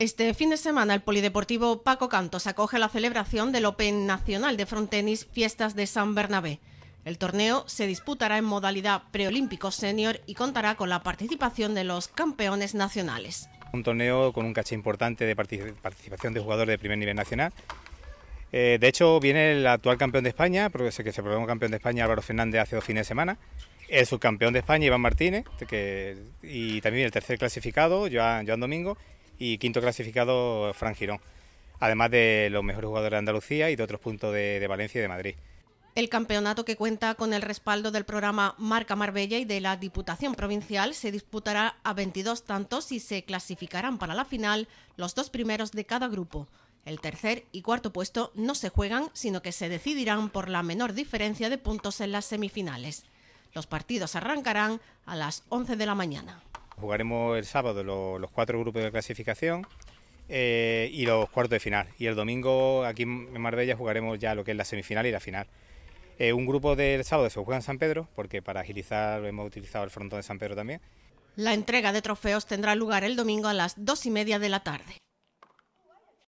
Este fin de semana el Polideportivo Paco Cantos acoge la celebración del Open Nacional de Frontenis Fiestas de San Bernabé. El torneo se disputará en modalidad preolímpico senior y contará con la participación de los campeones nacionales. Un torneo con un caché importante de participación de jugadores de primer nivel nacional. Eh, de hecho, viene el actual campeón de España, porque sé que se proclamó campeón de España Álvaro Fernández hace dos fines de semana, el subcampeón de España Iván Martínez, y también el tercer clasificado, Joan Domingo, y quinto clasificado Fran Girón, además de los mejores jugadores de Andalucía y de otros puntos de, Valencia y de Madrid. El campeonato que cuenta con el respaldo del programa Marca Marbella y de la Diputación Provincial se disputará a 22 tantos y se clasificarán para la final los dos primeros de cada grupo. El tercer y cuarto puesto no se juegan, sino que se decidirán por la menor diferencia de puntos en las semifinales. Los partidos arrancarán a las 11 de la mañana. Jugaremos el sábado los, cuatro grupos de clasificación eh, y los cuartos de final. Y el domingo aquí en Marbella jugaremos ya lo que es la semifinal y la final. Eh, un grupo del sábado se juega en San Pedro, porque para agilizar hemos utilizado el frontón de San Pedro también. La entrega de trofeos tendrá lugar el domingo a las dos y media de la tarde.